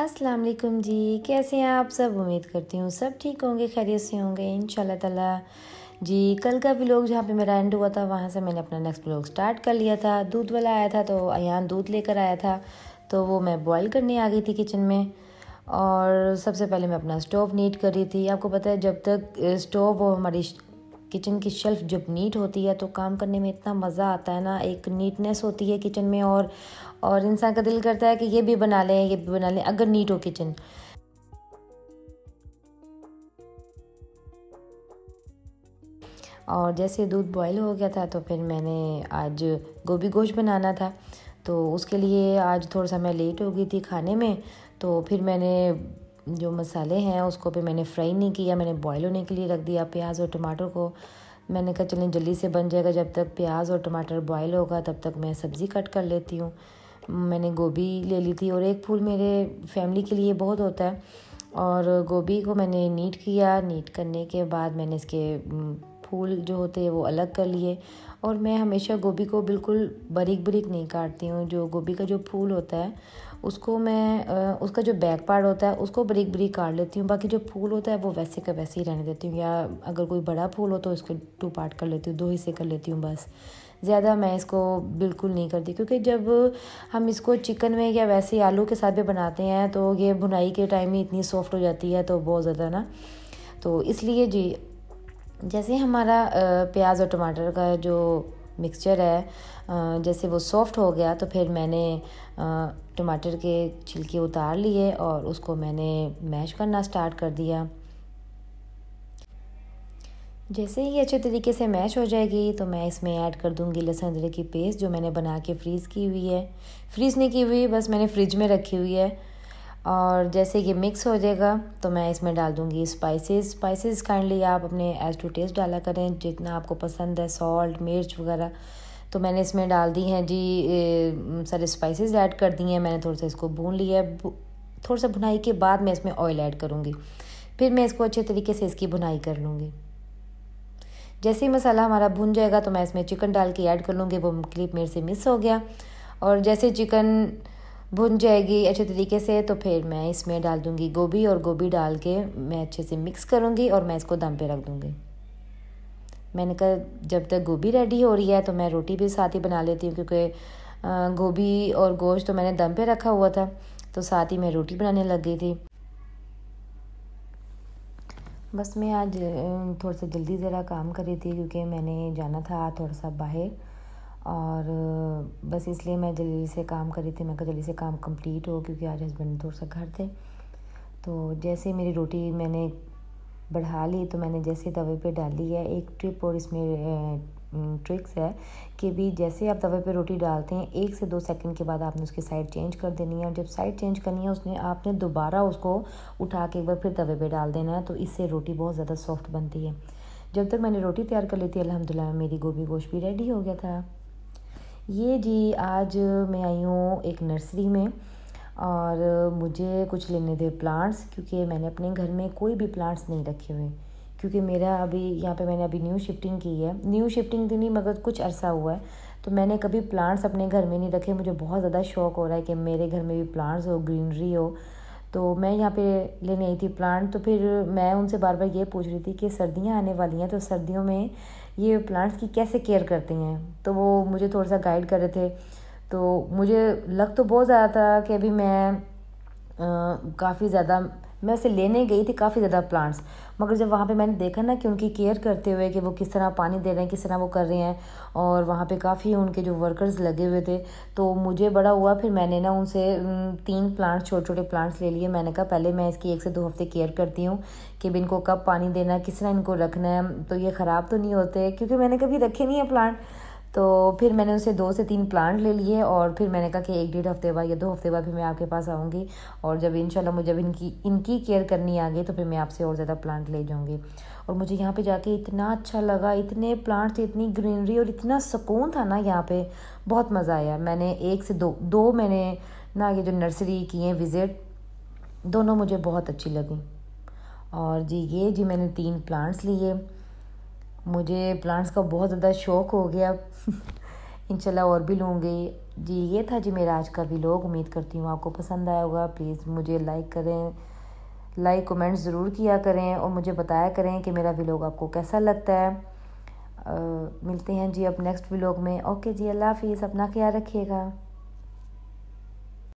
अस्सलाम वालेकुम जी कैसे हैं आप सब उम्मीद करती हूँ सब ठीक होंगे खैरियत से होंगे इन ताला जी कल का लोग जहाँ पे मेरा एंड हुआ था वहाँ से मैंने अपना नेक्स्ट ब्लॉग स्टार्ट कर लिया था दूध वाला आया था तो अन दूध लेकर आया था तो वो मैं बॉईल करने आ गई थी किचन में और सबसे पहले मैं अपना स्टोव नीट कर रही थी आपको पता है जब तक स्टोव वो हमारी किचन की शेल्फ जब नीट होती है तो काम करने में इतना मज़ा आता है ना एक नीटनेस होती है किचन में और और इंसान का दिल करता है कि ये भी बना लें ये भी बना लें अगर नीट हो किचन और जैसे दूध बॉईल हो गया था तो फिर मैंने आज गोभी गोश्त बनाना था तो उसके लिए आज थोड़ा सा मैं लेट हो गई थी खाने में तो फिर मैंने जो मसाले हैं उसको भी मैंने फ्राई नहीं किया मैंने बॉयल होने के लिए रख दिया प्याज और टमाटर को मैंने कहा चलें जल्दी से बन जाएगा जब तक प्याज और टमाटर बॉयल होगा तब तक मैं सब्ज़ी कट कर लेती हूँ मैंने गोभी ले ली थी और एक फूल मेरे फैमिली के लिए बहुत होता है और गोभी को मैंने नीट किया नीट करने के बाद मैंने इसके फूल जो होते हैं वो अलग कर लिए और मैं हमेशा गोभी को बिल्कुल बरीक बरीक नहीं काटती हूँ जो गोभी का जो फूल होता है उसको मैं उसका जो बैक पार्ट होता है उसको बरीक बरीक काट लेती हूँ बाकी जो फूल होता है वो वैसे का वैसे ही रहने देती हूँ या अगर कोई बड़ा फूल हो तो उसको टू पार्ट कर लेती हूँ दो हिस्से कर लेती हूँ बस ज़्यादा मैं इसको बिल्कुल नहीं करती क्योंकि जब हम इसको चिकन में या वैसे आलू के साथ भी बनाते हैं तो ये बुनाई के टाइम ही इतनी सॉफ्ट हो जाती है तो बहुत ज़्यादा ना तो इसलिए जी जैसे हमारा प्याज और टमाटर का जो मिक्सचर है जैसे वो सॉफ्ट हो गया तो फिर मैंने टमाटर के छिलके उतार लिए और उसको मैंने मैश करना स्टार्ट कर दिया जैसे ही अच्छे तरीके से मैश हो जाएगी तो मैं इसमें ऐड कर दूंगी लहसुन अदरक की पेस्ट जो मैंने बना के फ्रीज़ की हुई है फ्रीज़ नहीं की हुई बस मैंने फ्रिज में रखी हुई है और जैसे ये मिक्स हो जाएगा तो मैं इसमें डाल दूँगी स्पाइसेस स्पाइसेस काइंडली आप अपने एज टू टेस्ट डाला करें जितना आपको पसंद है सॉल्ट मिर्च वगैरह तो मैंने इसमें डाल दी हैं जी सारे स्पाइसेस ऐड कर दी हैं मैंने थोड़ा सा इसको भून लिया है थोड़ा सा भुनाई के बाद मैं इसमें ऑयल ऐड करूँगी फिर मैं इसको अच्छे तरीके से इसकी भुनाई कर लूँगी जैसे ही मसाला हमारा भुन जाएगा तो मैं इसमें चिकन डाल के ऐड कर लूँगी वो क्लिप मेरे से मिस हो गया और जैसे चिकन भुन जाएगी अच्छे तरीके से तो फिर मैं इसमें डाल दूँगी गोभी और गोभी डाल के मैं अच्छे से मिक्स करूँगी और मैं इसको दम पे रख दूँगी मैंने कहा जब तक गोभी रेडी हो रही है तो मैं रोटी भी साथ ही बना लेती हूँ क्योंकि गोभी और गोश्त तो मैंने दम पे रखा हुआ था तो साथ ही मैं रोटी बनाने लग गई थी बस मैं आज थोड़ा सा जल्दी ज़रा काम कर रही थी क्योंकि मैंने जाना था थोड़ा सा बाहर और बस इसलिए मैं जल्दी से काम कर रही थी मैं कहा जल्दी से काम कंप्लीट हो क्योंकि आज हस्बैंड थोड़ा सा घर थे तो जैसे मेरी रोटी मैंने बढ़ा ली तो मैंने जैसे तवे पे डाली है एक ट्रिप और इसमें ट्रिक्स है कि भी जैसे आप तवे पे रोटी डालते हैं एक से दो सेकंड के बाद आपने उसकी साइड चेंज कर देनी है और जब साइड चेंज करनी है उसने आपने दोबारा उसको उठा के एक बार फिर तवे पे डाल देना है तो इससे रोटी बहुत ज़्यादा सॉफ्ट बनती है जब तक मैंने रोटी तैयार कर ली थी अलहमदिल्ला मेरी गोभी गोश्त भी रेडी हो गया था ये जी आज मैं आई हूँ एक नर्सरी में और मुझे कुछ लेने थे प्लांट्स क्योंकि मैंने अपने घर में कोई भी प्लांट्स नहीं रखे हुए क्योंकि मेरा अभी यहाँ पे मैंने अभी न्यू शिफ्टिंग की है न्यू शिफ्टिंग तो नहीं मगर कुछ अरसा हुआ है तो मैंने कभी प्लांट्स अपने घर में नहीं रखे मुझे बहुत ज़्यादा शौक हो रहा है कि मेरे घर में भी प्लांट्स हो ग्रीनरी हो तो मैं यहाँ पे लेने आई थी प्लांट तो फिर मैं उनसे बार बार ये पूछ रही थी कि सर्दियाँ आने वाली हैं तो सर्दियों में ये प्लांट्स की कैसे केयर करती हैं तो वो मुझे थोड़ा सा गाइड कर रहे थे तो मुझे लग तो बहुत ज़्यादा था कि अभी मैं काफ़ी ज़्यादा मैं उसे लेने गई थी काफ़ी ज़्यादा प्लांट्स मगर जब वहाँ पे मैंने देखा ना कि उनकी केयर करते हुए कि वो किस तरह पानी दे रहे हैं किस तरह वो कर रहे हैं और वहाँ पे काफ़ी उनके जो वर्कर्स लगे हुए थे तो मुझे बड़ा हुआ फिर मैंने ना उनसे तीन प्लांट्स छोटे छोटे प्लांट्स ले लिए मैंने कहा पहले मैं इसकी एक से दो हफ्ते केयर करती हूँ कि इनको कब पानी देना है किस तरह इनको रखना है तो ये ख़राब तो नहीं होते क्योंकि मैंने कभी रखे नहीं है प्लांट तो फिर मैंने उसे दो से तीन प्लांट ले लिए और फिर मैंने कहा कि एक डेढ़ हफ्ते बाद या दो हफ्ते बाद भी मैं आपके पास आऊँगी और जब इन मुझे जब इनकी इनकी केयर करनी आ गई तो फिर मैं आपसे और ज़्यादा प्लांट ले जाऊँगी और मुझे यहाँ पे जाके इतना अच्छा लगा इतने प्लांट्स इतनी ग्रीनरी और इतना सुकून था ना यहाँ पे बहुत मज़ा आया मैंने एक से दो दो मैंने ना ये जो नर्सरी किए विज़िट दोनों मुझे बहुत अच्छी लगी और जी ये जी मैंने तीन प्लांट्स लिए मुझे प्लांट्स का बहुत ज़्यादा शौक़ हो गया इंशाल्लाह और भी लूँगी जी ये था जी मेरा आज का भी लोग उम्मीद करती हूँ आपको पसंद आया होगा प्लीज़ मुझे लाइक करें लाइक कमेंट ज़रूर किया करें और मुझे बताया करें कि मेरा व्लॉग आपको कैसा लगता है आ, मिलते हैं जी अब नेक्स्ट व्लॉग में ओके जी अल्लाह हाफिज़ अपना ख्याल रखिएगा